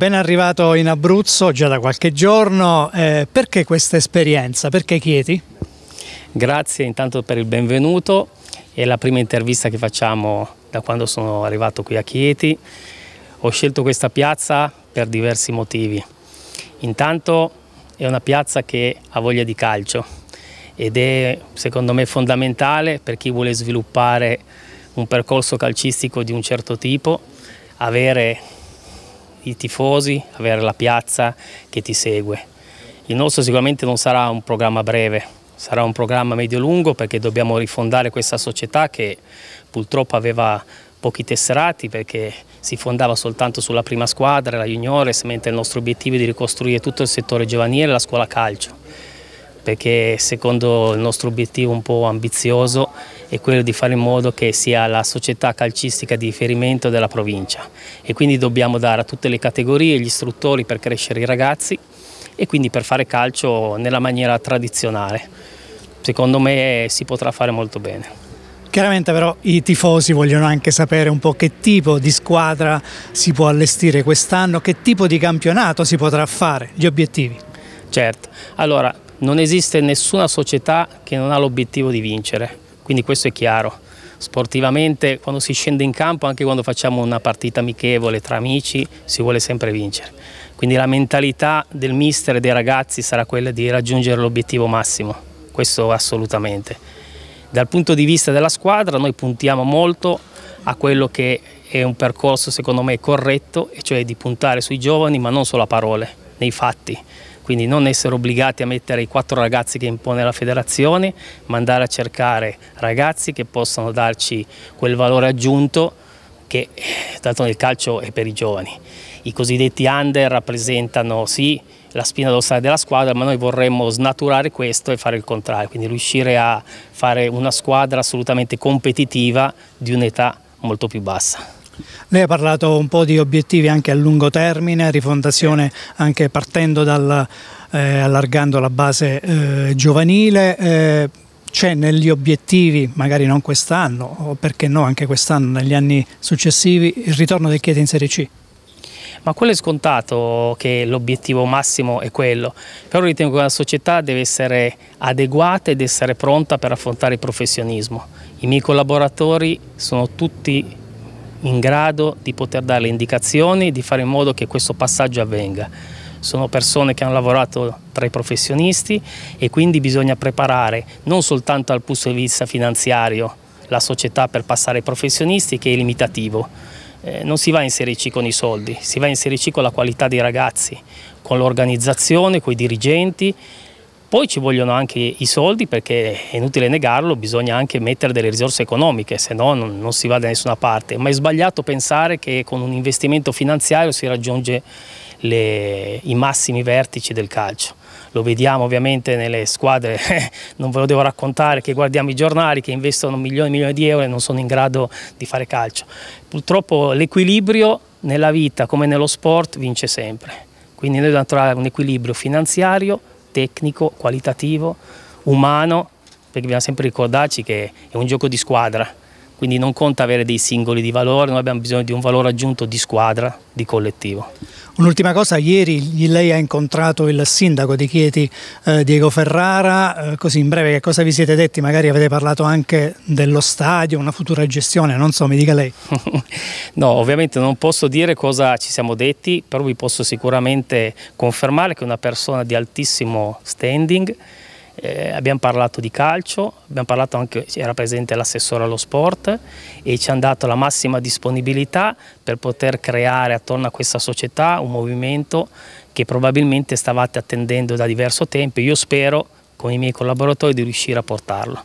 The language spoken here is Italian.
Ben arrivato in Abruzzo già da qualche giorno, eh, perché questa esperienza? Perché Chieti? Grazie intanto per il benvenuto, è la prima intervista che facciamo da quando sono arrivato qui a Chieti. Ho scelto questa piazza per diversi motivi. Intanto è una piazza che ha voglia di calcio ed è secondo me fondamentale per chi vuole sviluppare un percorso calcistico di un certo tipo, avere i tifosi, avere la piazza che ti segue. Il nostro sicuramente non sarà un programma breve, sarà un programma medio-lungo perché dobbiamo rifondare questa società che purtroppo aveva pochi tesserati perché si fondava soltanto sulla prima squadra, la juniores, mentre il nostro obiettivo è di ricostruire tutto il settore giovanile e la scuola calcio, perché secondo il nostro obiettivo un po' ambizioso è quello di fare in modo che sia la società calcistica di riferimento della provincia e quindi dobbiamo dare a tutte le categorie gli istruttori per crescere i ragazzi e quindi per fare calcio nella maniera tradizionale. Secondo me si potrà fare molto bene. Chiaramente però i tifosi vogliono anche sapere un po' che tipo di squadra si può allestire quest'anno, che tipo di campionato si potrà fare, gli obiettivi. Certo, allora non esiste nessuna società che non ha l'obiettivo di vincere quindi questo è chiaro. Sportivamente quando si scende in campo, anche quando facciamo una partita amichevole tra amici, si vuole sempre vincere. Quindi la mentalità del mister e dei ragazzi sarà quella di raggiungere l'obiettivo massimo, questo assolutamente. Dal punto di vista della squadra noi puntiamo molto a quello che è un percorso secondo me corretto, e cioè di puntare sui giovani ma non solo a parole, nei fatti quindi non essere obbligati a mettere i quattro ragazzi che impone la federazione, ma andare a cercare ragazzi che possano darci quel valore aggiunto che tanto nel calcio è per i giovani. I cosiddetti under rappresentano sì la spina dorsale della squadra, ma noi vorremmo snaturare questo e fare il contrario, quindi riuscire a fare una squadra assolutamente competitiva di un'età molto più bassa. Lei ha parlato un po' di obiettivi anche a lungo termine, rifondazione anche partendo dal, eh, allargando la base eh, giovanile. Eh, c'è negli obiettivi, magari non quest'anno, o perché no anche quest'anno, negli anni successivi, il ritorno del Chieti in Serie C? Ma quello è scontato che l'obiettivo massimo è quello, però ritengo che la società deve essere adeguata ed essere pronta per affrontare il professionismo. I miei collaboratori sono tutti in grado di poter dare le indicazioni, di fare in modo che questo passaggio avvenga. Sono persone che hanno lavorato tra i professionisti e quindi bisogna preparare non soltanto dal punto di vista finanziario la società per passare ai professionisti che è limitativo. Eh, non si va in Serie C con i soldi, si va in Serie C con la qualità dei ragazzi, con l'organizzazione, con i dirigenti poi ci vogliono anche i soldi perché è inutile negarlo, bisogna anche mettere delle risorse economiche, se no non, non si va da nessuna parte. Ma è sbagliato pensare che con un investimento finanziario si raggiunge le, i massimi vertici del calcio. Lo vediamo ovviamente nelle squadre, non ve lo devo raccontare, che guardiamo i giornali, che investono milioni e milioni di euro e non sono in grado di fare calcio. Purtroppo l'equilibrio nella vita come nello sport vince sempre. Quindi noi dobbiamo trovare un equilibrio finanziario, tecnico, qualitativo, umano, perché bisogna sempre ricordarci che è un gioco di squadra quindi non conta avere dei singoli di valore, noi abbiamo bisogno di un valore aggiunto di squadra, di collettivo. Un'ultima cosa, ieri lei ha incontrato il sindaco di Chieti, eh, Diego Ferrara, eh, così in breve che cosa vi siete detti? Magari avete parlato anche dello stadio, una futura gestione, non so, mi dica lei. no, ovviamente non posso dire cosa ci siamo detti, però vi posso sicuramente confermare che è una persona di altissimo standing, eh, abbiamo parlato di calcio, abbiamo parlato anche, era presente l'assessore allo sport e ci hanno dato la massima disponibilità per poter creare attorno a questa società un movimento che probabilmente stavate attendendo da diverso tempo. Io spero con i miei collaboratori di riuscire a portarlo.